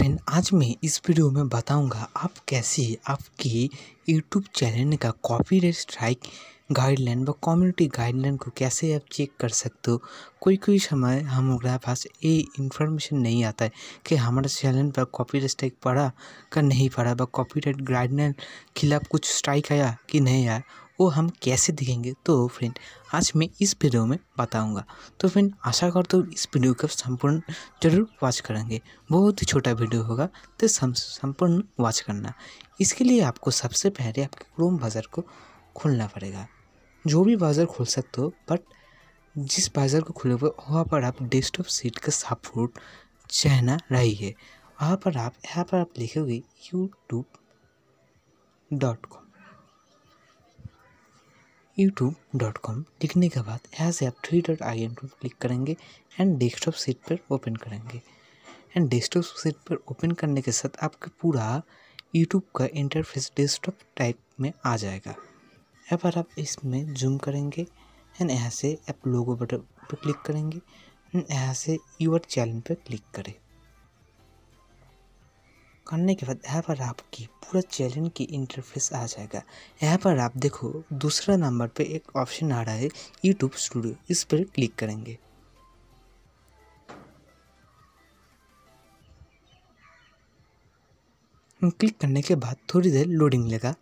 friend आज मैं इस वीडियो में बताऊंगा आप कैसे आपके यूट्यूब चैनल का कॉपीराइट स्ट्राइक गाइडलाइन व कम्युनिटी गाइडलाइन को कैसे आप चेक कर सकते हो कोई कोई समय हमारे पास ये इन्फॉर्मेशन नहीं आता है कि हमारे चैनल पर कॉपीराइट स्ट्राइक पड़ा का नहीं पड़ा व कॉपीराइट गाइडलाइन खिलाफ कुछ स्ट्राइक आया कि नहीं आया वो हम कैसे दिखेंगे तो फ्रेंड आज मैं इस वीडियो में बताऊंगा तो फ्रेंड आशा करता हूँ इस वीडियो का संपूर्ण जरूर वॉच करेंगे बहुत ही छोटा वीडियो होगा तो संपूर्ण वॉच करना इसके लिए आपको सबसे पहले आपके क्रोम बाज़ार को खोलना पड़ेगा जो भी बाज़ार खोल सकते हो बट जिस बाज़ार को खुले हुए वहाँ पर आप डेस्कटॉप सीट का सपोर्ट रही रहिए वहाँ पर आप यहाँ पर आप लिखोगे यूट्यूब डॉट कॉम youtube.com लिखने के बाद यहाँ से आप थ्री डॉट आई पर क्लिक करेंगे एंड डेस्कटॉप सीट पर ओपन करेंगे एंड डेस्कटॉप सीट पर ओपन करने के साथ आपके पूरा यूट्यूब का इंटरफेस डेस्कटॉप टाइप में आ जाएगा यहाँ पर आप इसमें जूम करेंगे एंड यहाँ से आप लोगो बटन पर क्लिक करेंगे एंड यहाँ से यूर चैनल पर क्लिक करें करने के बाद यहाँ पर आपकी पूरा चैलेंज की इंटरफेस आ जाएगा यहाँ पर आप देखो दूसरा नंबर पे एक ऑप्शन आ रहा है यूट्यूब स्टूडियो इस पर क्लिक करेंगे क्लिक करने के बाद थोड़ी देर लोडिंग लेगा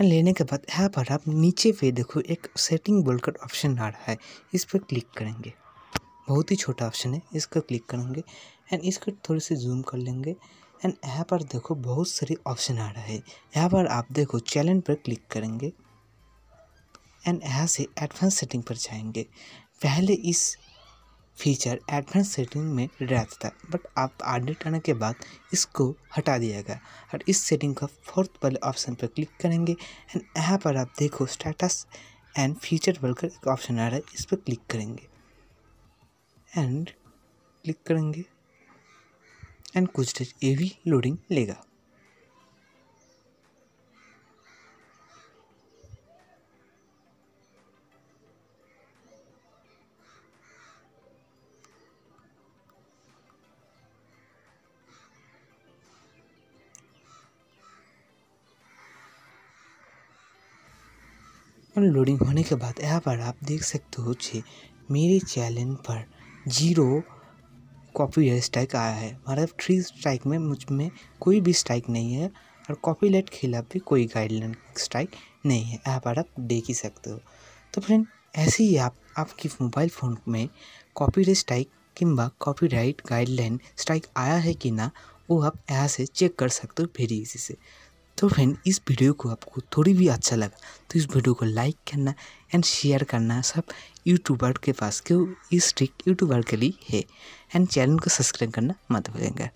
लेने के बाद यहाँ पर आप नीचे पे देखो एक सेटिंग बोलकर ऑप्शन आ रहा है इस पर क्लिक करेंगे बहुत ही छोटा ऑप्शन है इसका क्लिक करेंगे एंड इसको थोड़ी सी जूम कर लेंगे एंड यहाँ पर देखो बहुत सारे ऑप्शन आ रहा है यहाँ पर आप देखो चैलेंज पर क्लिक करेंगे एंड यहाँ से एडवांस सेटिंग पर जाएंगे पहले इस फीचर एडवांस सेटिंग में रहता था बट आप अपडेट आने के बाद इसको हटा दिया गया और इस सेटिंग का फोर्थ वाले ऑप्शन पर क्लिक करेंगे एंड यहाँ पर आप देखो स्टेटस एंड फीचर बोलकर एक ऑप्शन आ रहा है इस पर क्लिक करेंगे एंड क्लिक करेंगे एंड कुछ डेज ये भी लोडिंग लेगा लोडिंग होने के बाद यहाँ पर आप देख सकते हो छे मेरे चैनल पर जीरो कॉपी है स्ट्राइक आया है हमारा थ्री स्ट्राइक में मुझ में कोई भी स्ट्राइक नहीं है और कॉपी लेट खिलाफ भी कोई गाइडलाइन स्ट्राइक नहीं है आप आप देख ही सकते हो तो फ्रेंड ऐसे ही आप आपकी मोबाइल फ़ोन में कॉपी स्ट्राइक किंबा राइट गाइडलाइन स्ट्राइक आया है कि ना वो आप यहाँ से चेक कर सकते हो फिर इसी से तो फ्रेंड इस वीडियो को आपको थोड़ी भी अच्छा लगा तो इस वीडियो को लाइक करना एंड शेयर करना सब यूट्यूबर के पास क्यों इस ट्रिक यूट्यूबर के लिए है एंड चैनल को सब्सक्राइब करना मत भूलेंगे